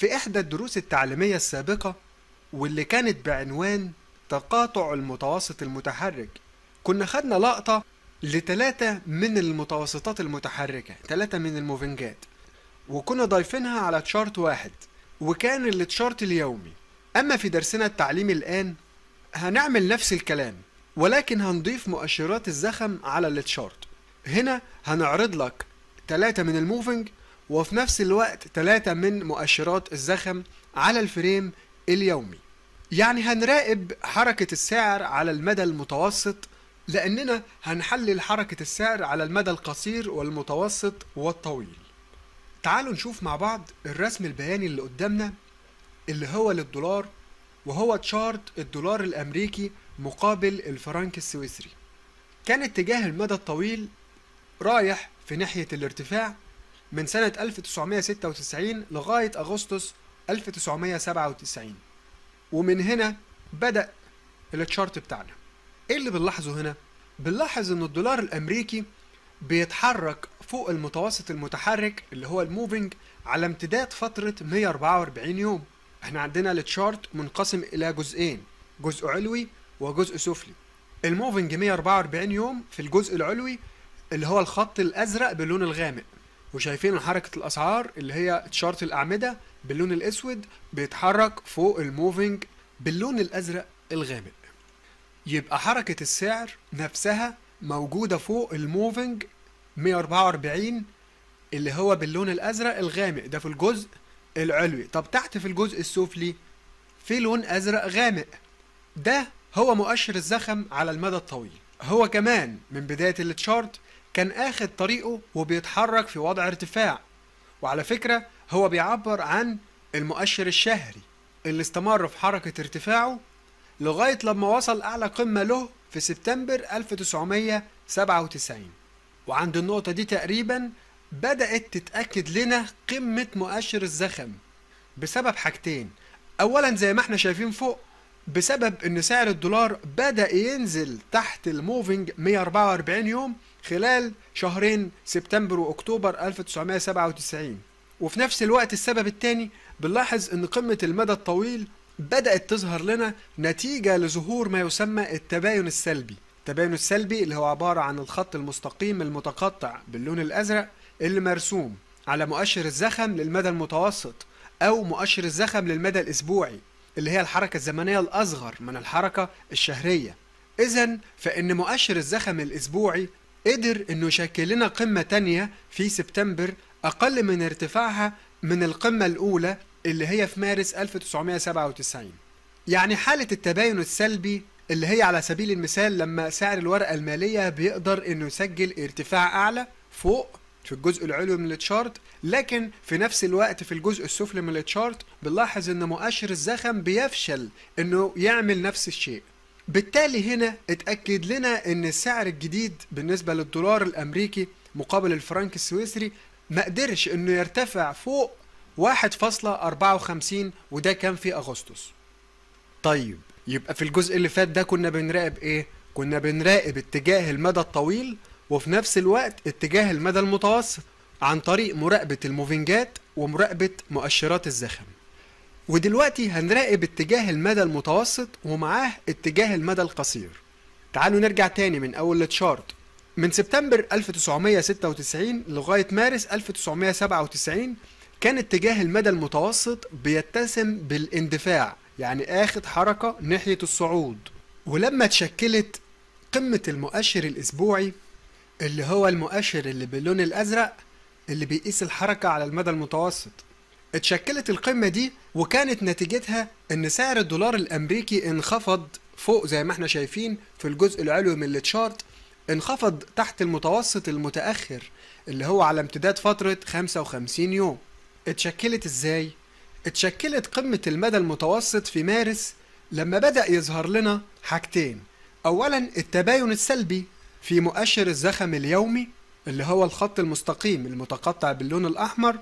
في إحدى الدروس التعليمية السابقة واللي كانت بعنوان تقاطع المتوسط المتحرك كنا خدنا لقطة لتلاتة من المتوسطات المتحركة تلاتة من الموفنجات وكنا ضايفينها على تشارت واحد وكان التشارت اليومي أما في درسنا التعليمي الآن هنعمل نفس الكلام ولكن هنضيف مؤشرات الزخم على التشارت هنا هنعرض لك تلاتة من الموفنج وفي نفس الوقت ثلاثة من مؤشرات الزخم على الفريم اليومي يعني هنراقب حركة السعر على المدى المتوسط لأننا هنحلل حركة السعر على المدى القصير والمتوسط والطويل تعالوا نشوف مع بعض الرسم البياني اللي قدامنا اللي هو للدولار وهو تشارت الدولار الأمريكي مقابل الفرنك السويسري كان اتجاه المدى الطويل رايح في ناحية الارتفاع من سنة 1996 لغاية أغسطس 1997 ومن هنا بدأ التشارت بتاعنا ايه اللي بنلاحظه هنا؟ بنلاحظ ان الدولار الامريكي بيتحرك فوق المتوسط المتحرك اللي هو الموفينج على امتداد فترة 144 يوم احنا عندنا التشارت منقسم الى جزئين جزء علوي وجزء سفلي الموفينج 144 يوم في الجزء العلوي اللي هو الخط الازرق باللون الغامق وشايفين حركه الاسعار اللي هي تشارت الاعمده باللون الاسود بيتحرك فوق الموفينج باللون الازرق الغامق يبقى حركه السعر نفسها موجوده فوق الموفينج 144 اللي هو باللون الازرق الغامق ده في الجزء العلوي طب تحت في الجزء السفلي في لون ازرق غامق ده هو مؤشر الزخم على المدى الطويل هو كمان من بداية التشارت كان اخد طريقه وبيتحرك في وضع ارتفاع وعلى فكرة هو بيعبر عن المؤشر الشهري اللي استمر في حركة ارتفاعه لغاية لما وصل أعلى قمة له في سبتمبر 1997 وعند النقطة دي تقريبا بدأت تتأكد لنا قمة مؤشر الزخم بسبب حاجتين أولا زي ما احنا شايفين فوق بسبب ان سعر الدولار بدأ ينزل تحت الموفينج 144 يوم خلال شهرين سبتمبر واكتوبر 1997 وفي نفس الوقت السبب الثاني بنلاحظ ان قمة المدى الطويل بدأت تظهر لنا نتيجة لظهور ما يسمى التباين السلبي التباين السلبي اللي هو عبارة عن الخط المستقيم المتقطع باللون الأزرق اللي مرسوم على مؤشر الزخم للمدى المتوسط أو مؤشر الزخم للمدى الأسبوعي اللي هي الحركة الزمنية الأصغر من الحركة الشهرية إذا فإن مؤشر الزخم الأسبوعي قدر إنه يشكل لنا قمة تانية في سبتمبر أقل من ارتفاعها من القمة الأولى اللي هي في مارس 1997 يعني حالة التباين السلبي اللي هي على سبيل المثال لما سعر الورقة المالية بيقدر إنه يسجل ارتفاع أعلى فوق في الجزء العلوي من التشارت لكن في نفس الوقت في الجزء السفلي من التشارت بنلاحظ ان مؤشر الزخم بيفشل انه يعمل نفس الشيء بالتالي هنا اتأكد لنا ان السعر الجديد بالنسبة للدولار الامريكي مقابل الفرنك السويسري ما قدرش انه يرتفع فوق 1.54 وده كان في اغسطس طيب يبقى في الجزء اللي فات ده كنا بنراقب ايه كنا بنراقب اتجاه المدى الطويل وفي نفس الوقت اتجاه المدى المتوسط عن طريق مراقبة الموفينجات ومراقبة مؤشرات الزخم ودلوقتي هنراقب اتجاه المدى المتوسط ومعاه اتجاه المدى القصير تعالوا نرجع تاني من أول التشارت من سبتمبر 1996 لغاية مارس 1997 كان اتجاه المدى المتوسط بيتسم بالاندفاع يعني اخد حركة ناحية الصعود ولما تشكلت قمة المؤشر الأسبوعي اللي هو المؤشر اللي باللون الأزرق اللي بيقيس الحركة على المدى المتوسط اتشكلت القمة دي وكانت نتيجتها ان سعر الدولار الامريكي انخفض فوق زي ما احنا شايفين في الجزء العلوي من التشارت انخفض تحت المتوسط المتأخر اللي هو على امتداد فترة 55 يوم اتشكلت ازاي؟ اتشكلت قمة المدى المتوسط في مارس لما بدأ يظهر لنا حاجتين أولا التباين السلبي في مؤشر الزخم اليومي اللي هو الخط المستقيم المتقطع باللون الأحمر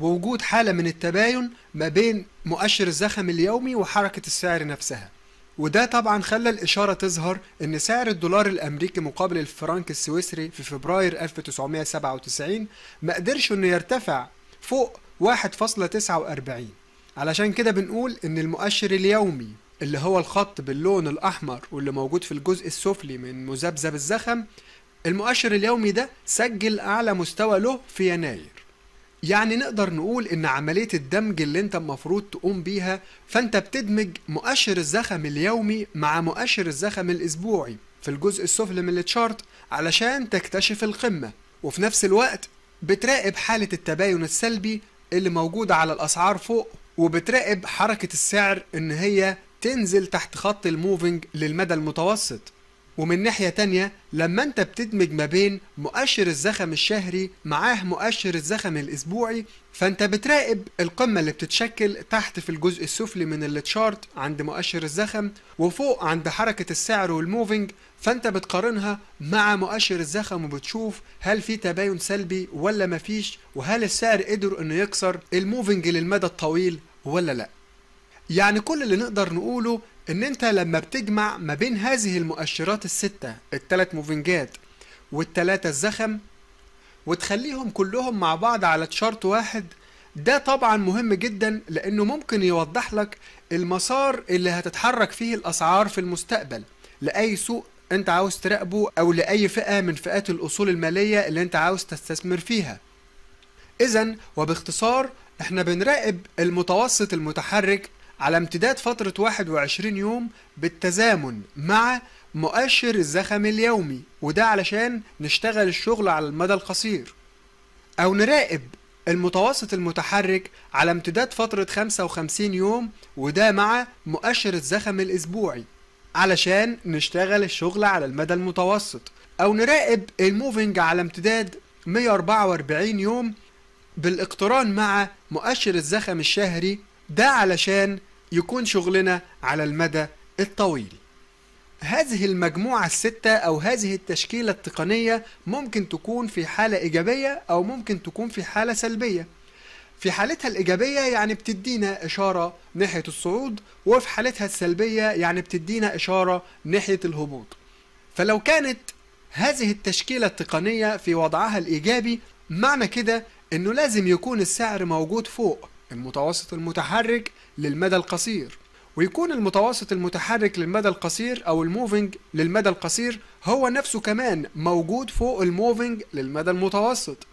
ووجود حالة من التباين ما بين مؤشر الزخم اليومي وحركة السعر نفسها وده طبعا خلى الإشارة تظهر إن سعر الدولار الأمريكي مقابل الفرنك السويسري في فبراير 1997 ما قدرش إنه يرتفع فوق 1.49 علشان كده بنقول إن المؤشر اليومي اللي هو الخط باللون الأحمر واللي موجود في الجزء السفلي من مذبذب الزخم المؤشر اليومي ده سجل أعلى مستوى له في يناير يعني نقدر نقول إن عملية الدمج اللي أنت المفروض تقوم بيها فأنت بتدمج مؤشر الزخم اليومي مع مؤشر الزخم الأسبوعي في الجزء السفلي من التشارت علشان تكتشف القمة وفي نفس الوقت بتراقب حالة التباين السلبي اللي موجودة على الأسعار فوق وبتراقب حركة السعر إن هي تنزل تحت خط الموفينج للمدى المتوسط ومن ناحية تانية لما انت بتدمج ما بين مؤشر الزخم الشهري معاه مؤشر الزخم الأسبوعي فانت بتراقب القمة اللي بتتشكل تحت في الجزء السفلي من التشارت عند مؤشر الزخم وفوق عند حركة السعر والموفينج فانت بتقارنها مع مؤشر الزخم وبتشوف هل في تباين سلبي ولا مفيش وهل السعر قدر انه يكسر الموفينج للمدى الطويل ولا لأ يعني كل اللي نقدر نقوله ان انت لما بتجمع ما بين هذه المؤشرات الستة التلات موفنجات والتلاتة الزخم وتخليهم كلهم مع بعض على تشارت واحد ده طبعا مهم جدا لانه ممكن يوضح لك المسار اللي هتتحرك فيه الاسعار في المستقبل لاي سوق انت عاوز تراقبه او لاي فئه من فئات الاصول الماليه اللي انت عاوز تستثمر فيها اذا وباختصار احنا بنراقب المتوسط المتحرك على امتداد فترة 21 يوم بالتزامن مع مؤشر الزخم اليومي وده علشان نشتغل الشغل على المدى القصير أو نراقب المتوسط المتحرك على امتداد فترة 55 يوم وده مع مؤشر الزخم الأسبوعي علشان نشتغل الشغل على المدى المتوسط أو نراقب الموفينج على امتداد 144 يوم بالاقتران مع مؤشر الزخم الشهري ده علشان يكون شغلنا على المدى الطويل هذه المجموعة الستة أو هذه التشكيلة التقنية ممكن تكون في حالة إيجابية أو ممكن تكون في حالة سلبية في حالتها الإيجابية يعني بتدينا إشارة ناحية الصعود وفي حالتها السلبية يعني بتدينا إشارة ناحية الهبوط فلو كانت هذه التشكيلة التقنية في وضعها الإيجابي معنى كده إنه لازم يكون السعر موجود فوق المتوسط المتحرك للمدى القصير ويكون المتوسط المتحرك للمدى القصير او الموفينج للمدى القصير هو نفسه كمان موجود فوق الموفينج للمدى المتوسط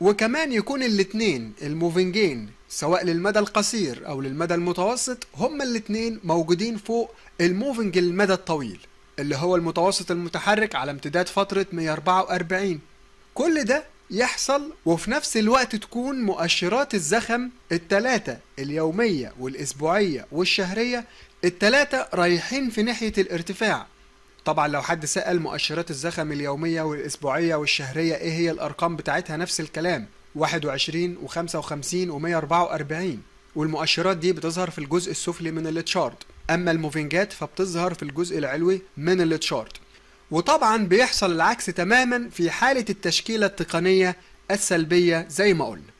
وكمان يكون الاتنين الموفينجين سواء للمدى القصير او للمدى المتوسط هما الاتنين موجودين فوق الموفينج للمدى الطويل اللي هو المتوسط المتحرك على امتداد فترة 144 كل ده يحصل وفي نفس الوقت تكون مؤشرات الزخم التلاتة اليومية والأسبوعية والشهرية التلاتة رايحين في ناحية الارتفاع طبعا لو حد سأل مؤشرات الزخم اليومية والأسبوعية والشهرية ايه هي الأرقام بتاعتها نفس الكلام 21 و 55 و 144 والمؤشرات دي بتظهر في الجزء السفلي من التشارت أما الموفينجات فبتظهر في الجزء العلوي من التشارت وطبعا بيحصل العكس تماما في حالة التشكيلة التقنية السلبية زي ما قلنا